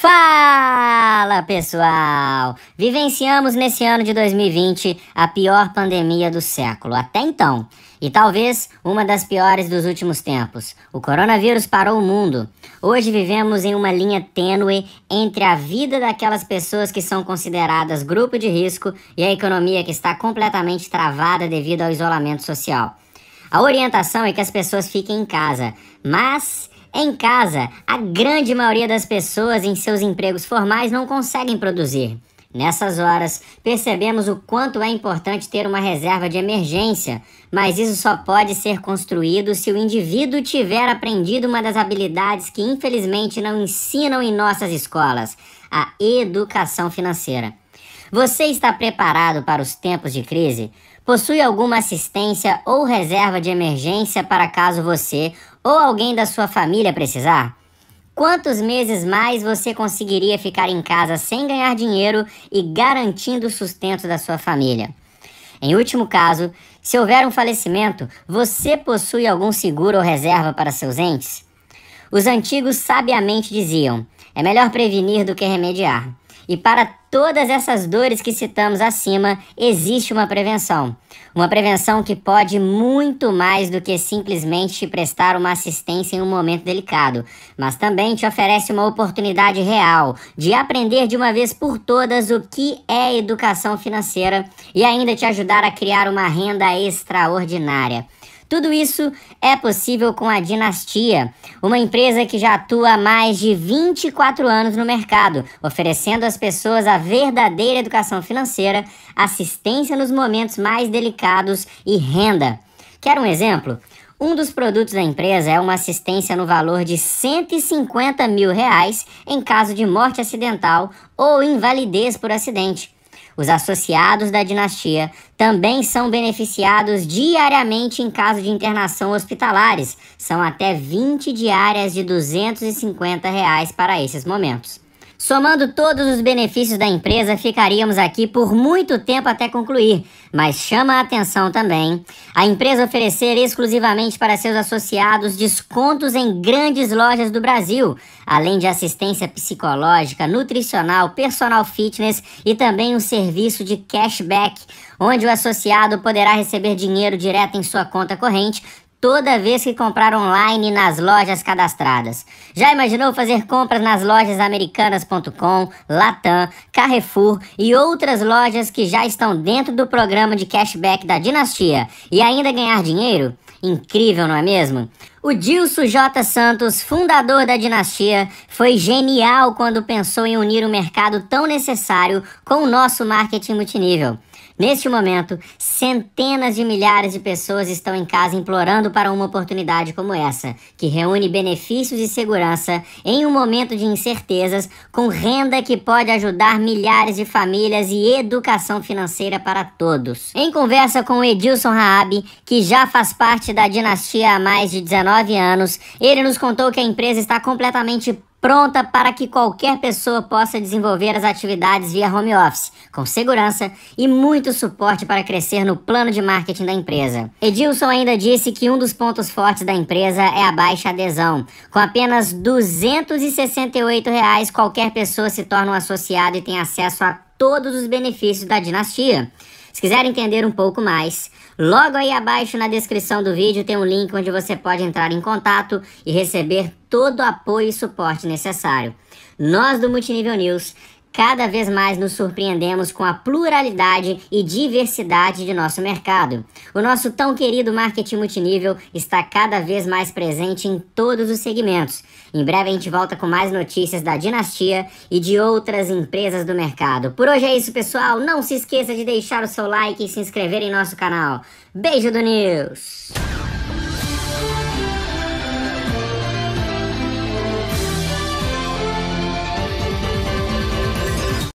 Fala pessoal! Vivenciamos nesse ano de 2020 a pior pandemia do século, até então, e talvez uma das piores dos últimos tempos. O coronavírus parou o mundo. Hoje vivemos em uma linha tênue entre a vida daquelas pessoas que são consideradas grupo de risco e a economia que está completamente travada devido ao isolamento social. A orientação é que as pessoas fiquem em casa, mas em casa, a grande maioria das pessoas em seus empregos formais não conseguem produzir. Nessas horas, percebemos o quanto é importante ter uma reserva de emergência, mas isso só pode ser construído se o indivíduo tiver aprendido uma das habilidades que infelizmente não ensinam em nossas escolas: a educação financeira. Você está preparado para os tempos de crise? possui alguma assistência ou reserva de emergência para caso você ou alguém da sua família precisar? Quantos meses mais você conseguiria ficar em casa sem ganhar dinheiro e garantindo o sustento da sua família? Em último caso, se houver um falecimento, você possui algum seguro ou reserva para seus entes? Os antigos sabiamente diziam: é melhor prevenir do que remediar. E para todas essas dores que citamos acima, existe uma prevenção. Uma prevenção que pode muito mais do que simplesmente te prestar uma assistência em um momento delicado, mas também te oferece uma oportunidade real de aprender de uma vez por todas o que é educação financeira e ainda te ajudar a criar uma renda extraordinária. Tudo isso é possível com a Dinastia, uma empresa que já atua há mais de 24 anos no mercado, oferecendo às pessoas a verdadeira educação financeira, assistência nos momentos mais delicados e renda. Quer um exemplo? Um dos produtos da empresa é uma assistência no valor de 150 mil reais em caso de morte acidental ou invalidez por acidente. Os associados da dinastia também são beneficiados diariamente em caso de internação hospitalares. São até 20 diárias de R$ 250 reais para esses momentos. Somando todos os benefícios da empresa, ficaríamos aqui por muito tempo até concluir, mas chama a atenção também a empresa oferecer exclusivamente para seus associados descontos em grandes lojas do Brasil, além de assistência psicológica, nutricional, personal fitness e também um serviço de cashback, onde o associado poderá receber dinheiro direto em sua conta corrente toda vez que comprar online nas lojas cadastradas. Já imaginou fazer compras nas lojas americanas.com, Latam, Carrefour e outras lojas que já estão dentro do programa de cashback da Dinastia e ainda ganhar dinheiro? Incrível, não é mesmo? O Dilso J. Santos, fundador da dinastia, foi genial quando pensou em unir o um mercado tão necessário com o nosso marketing multinível. Neste momento, centenas de milhares de pessoas estão em casa implorando para uma oportunidade como essa, que reúne benefícios e segurança em um momento de incertezas, com renda que pode ajudar milhares de famílias e educação financeira para todos. Em conversa com o Edilson Raab, que já faz parte da dinastia há mais de 19 19 anos, ele nos contou que a empresa está completamente pronta para que qualquer pessoa possa desenvolver as atividades via home office, com segurança e muito suporte para crescer no plano de marketing da empresa. Edilson ainda disse que um dos pontos fortes da empresa é a baixa adesão. Com apenas R$ 268, reais, qualquer pessoa se torna um associado e tem acesso a todos os benefícios da dinastia. Se quiser entender um pouco mais, logo aí abaixo na descrição do vídeo tem um link onde você pode entrar em contato e receber todo o apoio e suporte necessário. Nós do Multinível News cada vez mais nos surpreendemos com a pluralidade e diversidade de nosso mercado. O nosso tão querido marketing multinível está cada vez mais presente em todos os segmentos. Em breve a gente volta com mais notícias da Dinastia e de outras empresas do mercado. Por hoje é isso, pessoal. Não se esqueça de deixar o seu like e se inscrever em nosso canal. Beijo do News!